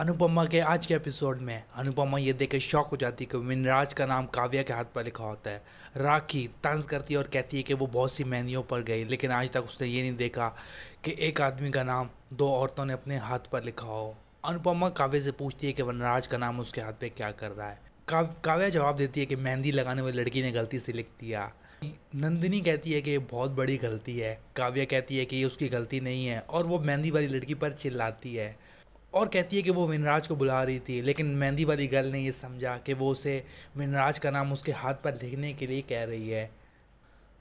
अनुपमा के आज के एपिसोड में अनुपमा ये देख के शौक हो जाती है कि विनराज का नाम काव्या के हाथ पर लिखा होता है राखी तंज करती है और कहती है कि वो बहुत सी मेहंदियों पर गई लेकिन आज तक उसने ये नहीं देखा कि एक आदमी का नाम दो औरतों ने अपने हाथ पर लिखा हो अनुपमा काव्य से पूछती है कि वनराज का नाम उसके हाथ पे क्या कर रहा है काव, काव्या जवाब देती है कि मेहंदी लगाने वाली लड़की ने गलती से लिख दिया नंदिनी कहती है कि ये बहुत बड़ी गलती है काव्या कहती है कि ये उसकी गलती नहीं है और वो मेहंदी वाली लड़की पर चिल्लाती है और कहती है कि वो विनराज को बुला रही थी लेकिन मेहंदी वाली गर्ल ने ये समझा कि वो उसे विनराज का नाम उसके हाथ पर लिखने के लिए कह रही है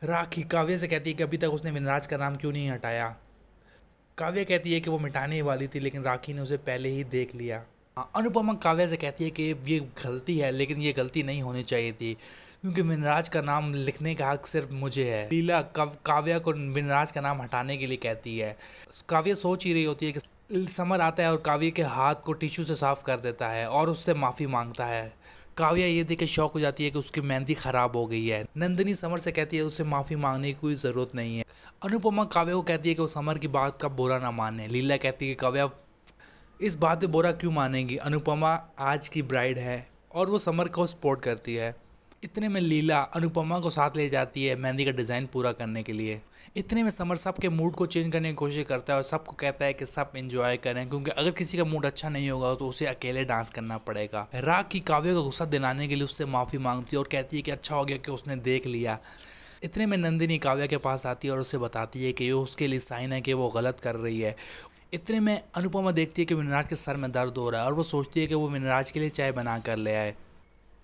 राखी काव्य से कहती है कि अभी तक उसने विनराज का नाम क्यों नहीं हटाया काव्य कहती है कि वो मिटाने वाली थी लेकिन राखी ने उसे पहले ही देख लिया अनुपमा काव्य से कहती है कि ये गलती है लेकिन ये गलती नहीं होनी चाहिए थी क्योंकि विनराज का नाम लिखने का हक सिर्फ मुझे है लीला काव्या को विनराज का नाम हटाने के लिए कहती है काव्य सोच ही रही होती है कि समर आता है और काव्य के हाथ को टिश्यू से साफ कर देता है और उससे माफ़ी मांगता है काव्या ये देख के शौक हो जाती है कि उसकी मेहंदी ख़राब हो गई है नंदिनी समर से कहती है उससे माफ़ी मांगने की कोई ज़रूरत नहीं है अनुपमा काव्या को कहती है कि वो समर की बात का बुरा ना माने लीला कहती है कि काव्या इस बात पे बुरा क्यों मानेगी अनुपमा आज की ब्राइड है और वो समर को सपोर्ट करती है इतने में लीला अनुपमा को साथ ले जाती है मेहंदी का डिज़ाइन पूरा करने के लिए इतने में समर सब के मूड को चेंज करने की कोशिश करता है और सबको कहता है कि सब एंजॉय करें क्योंकि अगर किसी का मूड अच्छा नहीं होगा तो उसे अकेले डांस करना पड़ेगा राग की काव्य का गुस्सा दिलाने के लिए उससे माफ़ी मांगती है और कहती है कि अच्छा हो गया कि उसने देख लिया इतने में नंदिनी काव्या के पास आती है और उसे बताती है कि ये उसके लिए साइन है कि वो गलत कर रही है इतने में अनुपमा देखती है कि विनराज के सर में दर्द हो रहा है और वो सोचती है कि वो विनराज के लिए चाय बना कर ले आए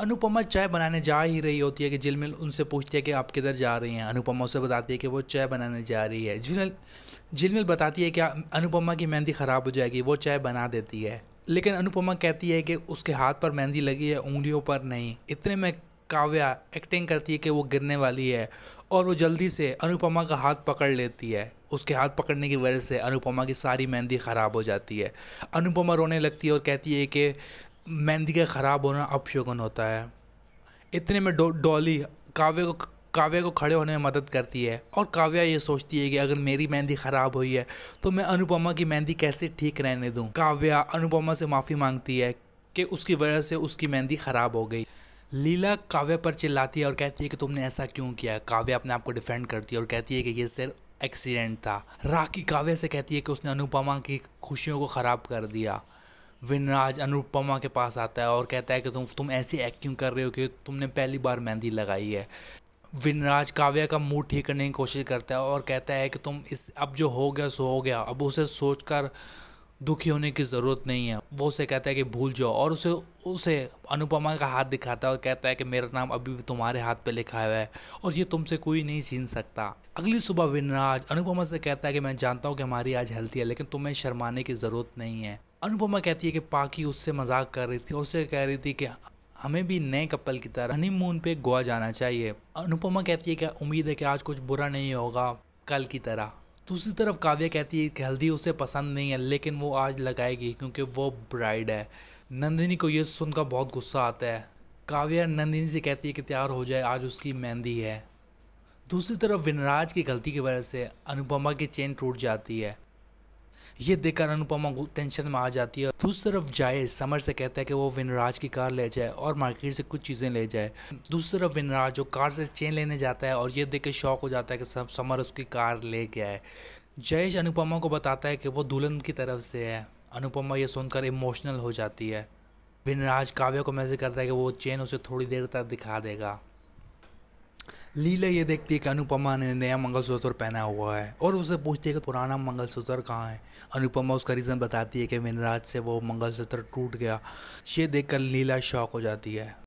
अनुपमा चाय बनाने जा ही रही होती है कि जिलमिल उनसे पूछती है कि आप किधर जा रही हैं अनुपमा उसे बताती है कि वो चाय बनाने जा रही है झिलमिल झिलमिल बताती है कि अनुपमा की मेहंदी ख़राब हो जाएगी वो चाय बना देती है लेकिन अनुपमा कहती है कि उसके हाथ पर मेहंदी लगी है उंगलियों पर नहीं इतने में काव्या एक्टिंग करती है कि वो गिरने वाली है और वो जल्दी से अनुपमा का हाथ पकड़ लेती है उसके हाथ पकड़ने की वजह से अनुपमा की सारी मेहंदी ख़राब हो जाती है अनुपमा रोने लगती है और कहती है कि मेहंदी का ख़राब होना अपशगुन होता है इतने में डो डॉली काव्य को काव्या को खड़े होने में मदद करती है और काव्या ये सोचती है कि अगर मेरी मेहंदी ख़राब हुई है तो मैं अनुपमा की मेहंदी कैसे ठीक रहने दूँ काव्या अनुपमा से माफ़ी मांगती है कि उसकी वजह से उसकी मेहंदी ख़राब हो गई लीला काव्या पर चिल्लाती है और कहती है कि तुमने ऐसा क्यों किया काव्या अपने आप को डिफेंड करती है और कहती है कि ये सिर्फ एक्सीडेंट था राखी काव्य से कहती है कि उसने अनुपमा की खुशियों को ख़राब कर दिया विनराज अनुपमा के पास आता है और कहता है कि तुम तुम ऐसी एक्टिंग कर रहे हो कि तुमने पहली बार मेहंदी लगाई है विनराज काव्या का मूड ठीक करने की कोशिश करता है और कहता है कि तुम इस अब जो हो गया सो हो गया अब उसे सोच कर दुखी होने की ज़रूरत नहीं है वो उसे कहता है कि भूल जाओ और उसे उसे अनुपमा का हाथ दिखाता है और कहता है कि मेरा नाम अभी भी तुम्हारे हाथ पे लिखा हुआ है और ये तुमसे कोई नहीं छीन सकता अगली सुबह विनराज अनुपमा से कहता है कि मैं जानता हूँ कि हमारी आज हेल्थी है लेकिन तुम्हें शर्माने की ज़रूरत नहीं है अनुपमा कहती है कि पाकि उससे मजाक कर रही थी और उससे कह रही थी कि हमें भी नए कपल की तरह हनीमून पे गोवा जाना चाहिए अनुपमा कहती है कि उम्मीद है कि आज कुछ बुरा नहीं होगा कल की तरह दूसरी तरफ काव्या कहती है कि हल्दी उसे पसंद नहीं है लेकिन वो आज लगाएगी क्योंकि वो ब्राइड है नंदिनी को ये सुनकर बहुत गुस्सा आता है काव्या नंदिनी से कहती है कि तैयार हो जाए आज उसकी मेहंदी है दूसरी तरफ विनराज की गलती की वजह से अनुपमा की चेन टूट जाती है ये देखकर अनुपमा टेंशन में आ जाती है दूसरी तरफ जाए समर से कहता है कि वो विनराज की कार ले जाए और मार्केट से कुछ चीज़ें ले जाए दूसरी तरफ विनराज जो कार से चेन लेने जाता है और ये देख के शौक हो जाता है कि समर उसकी कार ले गया है जयेश अनुपमा को बताता है कि वो दुल्हन की तरफ से है अनुपमा ये सुनकर इमोशनल हो जाती है विनराज काव्य को मैसेज करता है कि वो चेन उसे थोड़ी देर तक दिखा देगा लीला ये देखती है कि अनुपमा ने नया मंगलसूत्र पहना हुआ है और उसे पूछती है कि पुराना मंगलसूत्र कहाँ है अनुपमा उसका रीज़न बताती है कि विनराज से वो मंगलसूत्र टूट गया ये देखकर लीला शौक हो जाती है